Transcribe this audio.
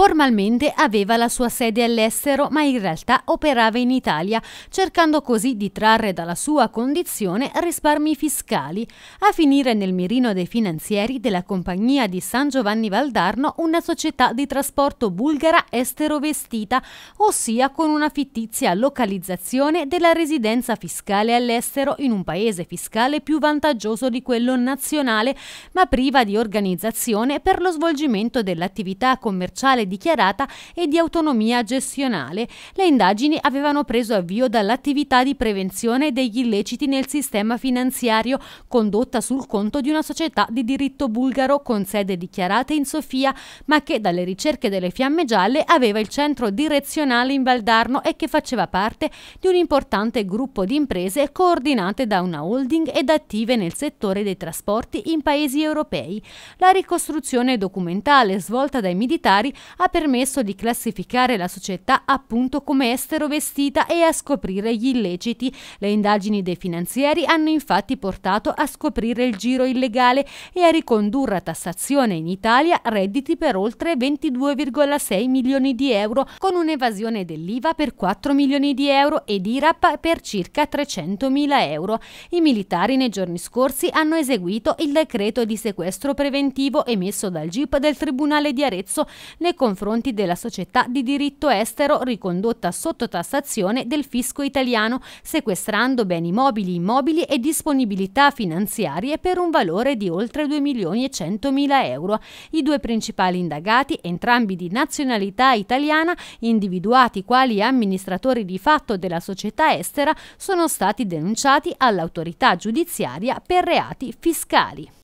Formalmente aveva la sua sede all'estero, ma in realtà operava in Italia, cercando così di trarre dalla sua condizione risparmi fiscali, a finire nel mirino dei finanzieri della compagnia di San Giovanni Valdarno, una società di trasporto bulgara estero-vestita, ossia con una fittizia localizzazione della residenza fiscale all'estero in un paese fiscale più vantaggioso di quello nazionale, ma priva di organizzazione per lo svolgimento dell'attività commerciale dichiarata e di autonomia gestionale. Le indagini avevano preso avvio dall'attività di prevenzione degli illeciti nel sistema finanziario condotta sul conto di una società di diritto bulgaro con sede dichiarata in Sofia, ma che dalle ricerche delle fiamme gialle aveva il centro direzionale in Valdarno e che faceva parte di un importante gruppo di imprese coordinate da una holding ed attive nel settore dei trasporti in paesi europei. La ricostruzione documentale svolta dai militari ha permesso di classificare la società appunto come estero vestita e a scoprire gli illeciti. Le indagini dei finanzieri hanno infatti portato a scoprire il giro illegale e a ricondurre a tassazione in Italia redditi per oltre 22,6 milioni di euro, con un'evasione dell'IVA per 4 milioni di euro ed IRAP per circa 300 mila euro. I militari nei giorni scorsi hanno eseguito il decreto di sequestro preventivo emesso dal GIP del Tribunale di Arezzo nei confronti della società di diritto estero ricondotta sotto tassazione del fisco italiano, sequestrando beni mobili, immobili e disponibilità finanziarie per un valore di oltre 2 milioni e 100 mila euro. I due principali indagati, entrambi di nazionalità italiana, individuati quali amministratori di fatto della società estera, sono stati denunciati all'autorità giudiziaria per reati fiscali.